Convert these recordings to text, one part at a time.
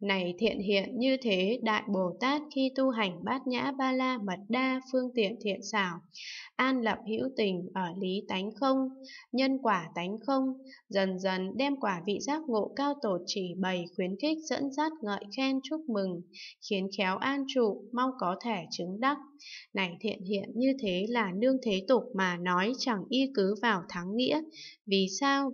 Này thiện hiện như thế Đại Bồ Tát khi tu hành bát nhã ba la mật đa phương tiện thiện xảo, an lập hữu tình ở lý tánh không, nhân quả tánh không, dần dần đem quả vị giác ngộ cao tổ chỉ bày khuyến khích dẫn dắt ngợi khen chúc mừng, khiến khéo an trụ, mong có thể chứng đắc. Này thiện hiện như thế là nương thế tục mà nói chẳng y cứ vào thắng nghĩa, vì sao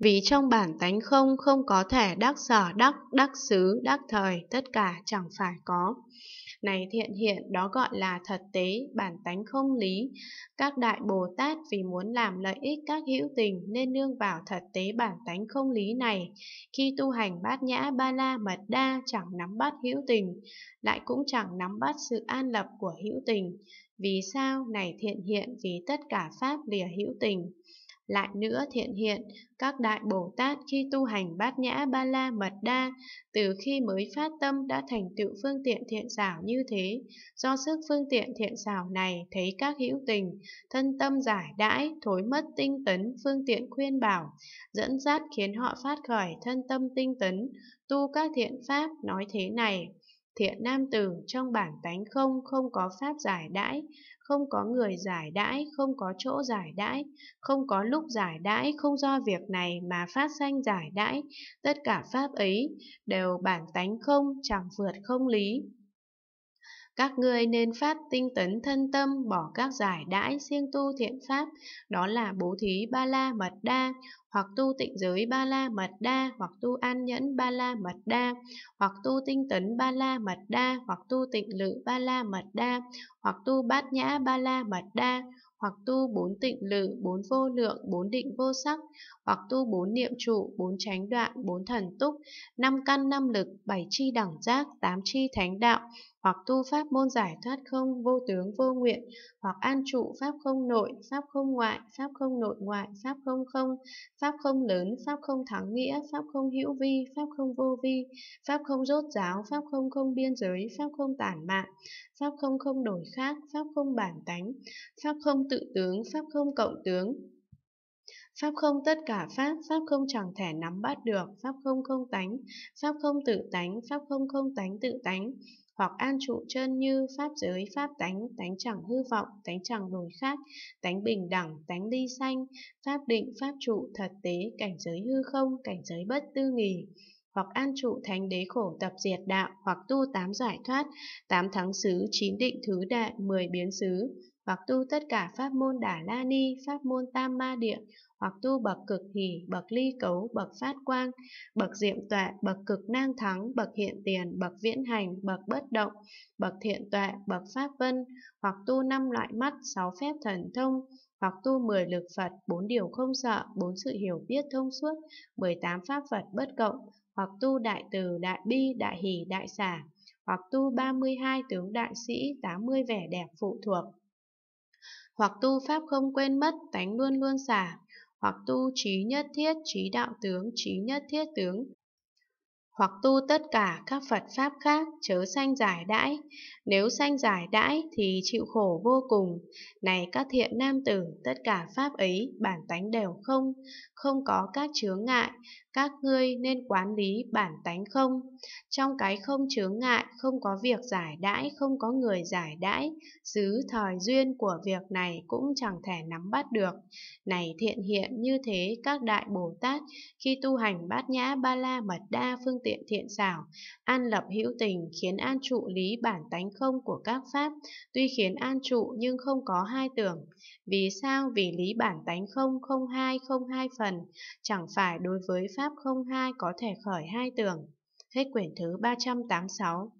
vì trong bản tánh không không có thể đắc sở đắc, đắc xứ, đắc thời, tất cả chẳng phải có. Này thiện hiện, đó gọi là thật tế, bản tánh không lý. Các đại Bồ Tát vì muốn làm lợi ích các hữu tình nên nương vào thật tế bản tánh không lý này. Khi tu hành bát nhã ba la mật đa chẳng nắm bắt hữu tình, lại cũng chẳng nắm bắt sự an lập của hữu tình. Vì sao? Này thiện hiện, vì tất cả pháp lìa hữu tình. Lại nữa thiện hiện, các đại Bồ Tát khi tu hành bát nhã ba la mật đa, từ khi mới phát tâm đã thành tựu phương tiện thiện xảo như thế, do sức phương tiện thiện xảo này thấy các hữu tình, thân tâm giải đãi, thối mất tinh tấn, phương tiện khuyên bảo, dẫn dắt khiến họ phát khởi thân tâm tinh tấn, tu các thiện pháp nói thế này. Thiện nam tử trong bản tánh không, không có pháp giải đãi, không có người giải đãi, không có chỗ giải đãi, không có lúc giải đãi, không do việc này mà phát sanh giải đãi, tất cả pháp ấy đều bản tánh không, chẳng vượt không lý. Các ngươi nên phát tinh tấn thân tâm, bỏ các giải đãi siêng tu thiện pháp, đó là bố thí ba la mật đa, hoặc tu tịnh giới ba la mật đa, hoặc tu an nhẫn ba la mật đa, hoặc tu tinh tấn ba la mật đa, hoặc tu tịnh lự ba la mật đa, hoặc tu bát nhã ba la mật đa, hoặc tu bốn tịnh lự, bốn vô lượng, bốn định vô sắc, hoặc tu bốn niệm trụ, bốn chánh đoạn, bốn thần túc, năm căn năm lực, bảy chi đẳng giác, tám chi thánh đạo, hoặc tu pháp môn giải thoát không vô tướng vô nguyện, hoặc an trụ pháp không nội, pháp không ngoại, pháp không nội ngoại, pháp không không, pháp không lớn, pháp không thắng nghĩa, pháp không hữu vi, pháp không vô vi, pháp không rốt giáo, pháp không không biên giới, pháp không tản mạn, pháp không không đổi khác, pháp không bản tánh, pháp không tự tướng, pháp không cộng tướng, Pháp không tất cả Pháp, Pháp không chẳng thể nắm bắt được, Pháp không không tánh, Pháp không tự tánh, Pháp không không tánh tự tánh, hoặc an trụ chân như pháp giới pháp tánh tánh chẳng hư vọng tánh chẳng đổi khác tánh bình đẳng tánh ly sanh pháp định pháp trụ thật tế cảnh giới hư không cảnh giới bất tư nghỉ hoặc an trụ thánh đế khổ tập diệt đạo hoặc tu tám giải thoát, tám thắng xứ, chín định thứ đại, mười biến xứ, hoặc tu tất cả pháp môn đả la ni, pháp môn tam ma địa, hoặc tu bậc cực hỷ, bậc ly cấu, bậc phát quang, bậc diệm tọa, bậc cực nang thắng, bậc hiện tiền, bậc viễn hành, bậc bất động, bậc thiện tọa, bậc pháp vân, hoặc tu năm loại mắt, sáu phép thần thông, hoặc tu 10 lực Phật, bốn điều không sợ, bốn sự hiểu biết thông suốt, 18 pháp Phật bất cộng, hoặc tu đại từ, đại bi, đại hỷ, đại xả, hoặc tu 32 tướng đại sĩ, 80 vẻ đẹp phụ thuộc. Hoặc tu pháp không quên mất, tánh luôn luôn xả, hoặc tu trí nhất thiết, trí đạo tướng, trí nhất thiết tướng, hoặc tu tất cả các Phật Pháp khác chớ sanh giải đãi, nếu sanh giải đãi thì chịu khổ vô cùng. Này các thiện nam tử, tất cả Pháp ấy bản tánh đều không, không có các chướng ngại, các ngươi nên quán lý bản tánh không. Trong cái không chướng ngại, không có việc giải đãi, không có người giải đãi, xứ thời duyên của việc này cũng chẳng thể nắm bắt được. Này thiện hiện như thế các đại Bồ Tát, khi tu hành bát nhã ba la mật đa phương tiện thiện xảo, an lập hữu tình khiến an trụ lý bản tánh không của các pháp, tuy khiến an trụ nhưng không có hai tưởng. Vì sao? Vì lý bản tánh không không hai không hai phần, chẳng phải đối với pháp không hai có thể khởi hai tưởng. Hết quyển thứ 386